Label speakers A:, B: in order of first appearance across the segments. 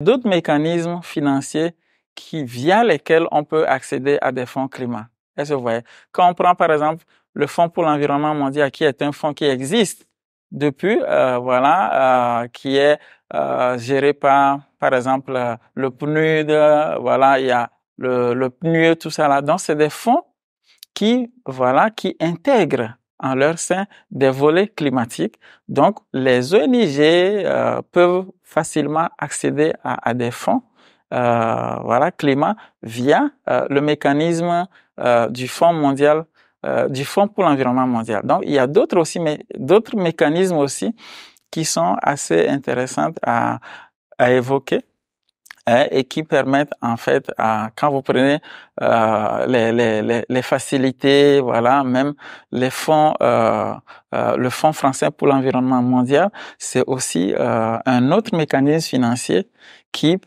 A: d'autres mécanismes financiers qui, via lesquels on peut accéder à des fonds climat. Est-ce que voyez? Quand on prend, par exemple, le Fonds pour l'environnement mondial, qui est un fonds qui existe depuis, euh, voilà, euh, qui est euh, géré par, par exemple, le PNUD, voilà, il y a le, le PNUD, e, tout ça là. Donc, c'est des fonds qui, voilà, qui intègrent en leur sein des volets climatiques. Donc, les ONG euh, peuvent facilement accéder à, à des fonds euh, voilà, climat via euh, le mécanisme euh, du Fonds mondial, du Fonds pour l'environnement mondial. Donc, il y a d'autres aussi, mais d'autres mécanismes aussi qui sont assez intéressants à, à évoquer. Hein, et qui permettent en fait, à, quand vous prenez euh, les, facilités, voilà, même les fonds, euh, euh, le Fonds français pour l'environnement mondial, c'est aussi un autre mécanisme financier qui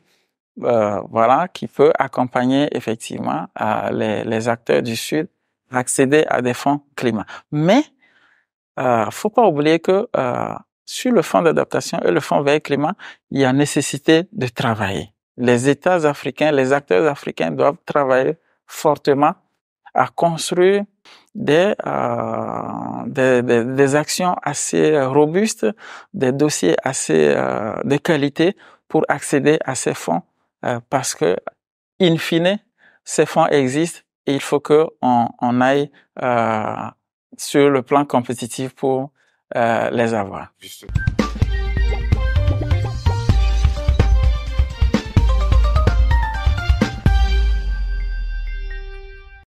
A: voilà, qui peut accompagner effectivement les, les, acteurs du Sud à accéder à des fonds climat. Mais euh, faut pas oublier que sur le fonds d'adaptation et le fonds veille climat, il y a nécessité de travailler les États africains, les acteurs africains doivent travailler fortement à construire des, euh, des, des, actions assez robustes, des dossiers assez euh, de qualité pour accéder à ces fonds euh, parce que, in fine, ces fonds existent et il faut qu'on on aille euh, sur le plan compétitif pour euh, les avoir.